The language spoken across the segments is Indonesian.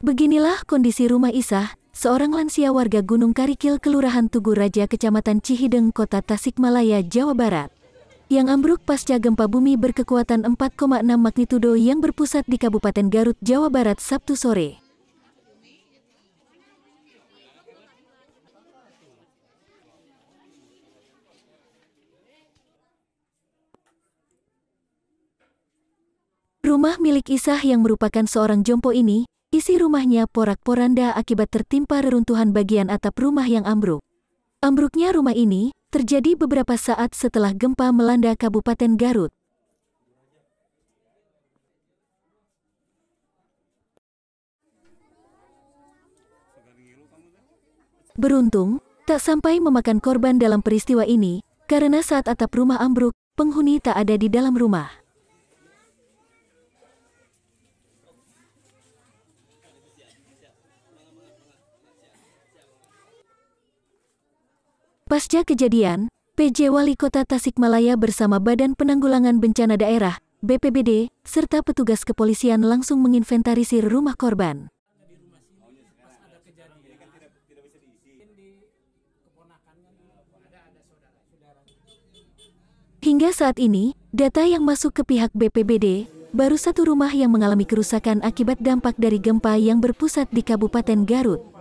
Beginilah kondisi rumah Isah, seorang lansia warga Gunung Karikil Kelurahan Tugu Raja Kecamatan Cihideng Kota Tasikmalaya, Jawa Barat. Yang ambruk pasca gempa bumi berkekuatan 4,6 magnitudo yang berpusat di Kabupaten Garut, Jawa Barat Sabtu sore. Rumah milik Isah yang merupakan seorang jompo ini Kondisi rumahnya porak-poranda akibat tertimpa reruntuhan bagian atap rumah yang ambruk. Ambruknya rumah ini terjadi beberapa saat setelah gempa melanda Kabupaten Garut. Beruntung, tak sampai memakan korban dalam peristiwa ini, karena saat atap rumah ambruk, penghuni tak ada di dalam rumah. Pasca kejadian, PJ Wali Kota Tasikmalaya bersama Badan Penanggulangan Bencana Daerah, BPBD, serta petugas kepolisian langsung menginventarisir rumah korban. Hingga saat ini, data yang masuk ke pihak BPBD, baru satu rumah yang mengalami kerusakan akibat dampak dari gempa yang berpusat di Kabupaten Garut.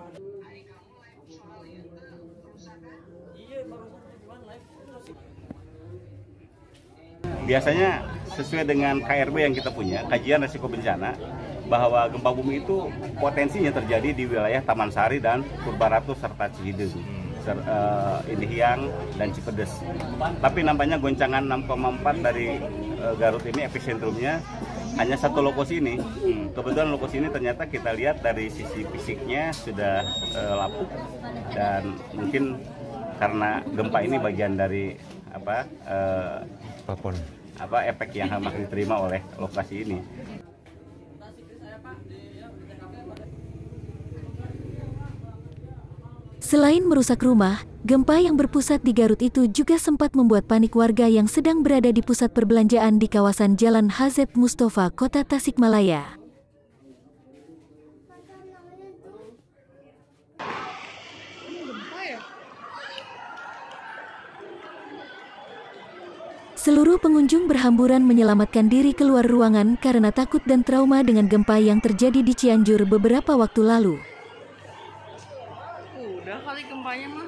Biasanya sesuai dengan KRB yang kita punya, kajian resiko bencana, bahwa gempa bumi itu potensinya terjadi di wilayah Taman Sari dan Purbaratu serta Cihideng. Hmm. Ser, uh, eh, Indihiyang dan Cipedes. Tapi nampaknya goncangan 6,4 dari uh, Garut ini epicentrumnya hanya satu lokus ini. Hmm. Kebetulan lokus ini ternyata kita lihat dari sisi fisiknya sudah uh, lapuk dan mungkin karena gempa ini bagian dari apa eh, apa efek yang akan diterima oleh lokasi ini. Selain merusak rumah, gempa yang berpusat di Garut itu juga sempat membuat panik warga yang sedang berada di pusat perbelanjaan di kawasan Jalan Hazet Mustafa, Kota Tasikmalaya. Seluruh pengunjung berhamburan menyelamatkan diri keluar ruangan karena takut dan trauma dengan gempa yang terjadi di Cianjur beberapa waktu lalu. Udah kali gempanya mah.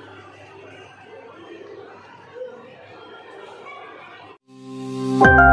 thank you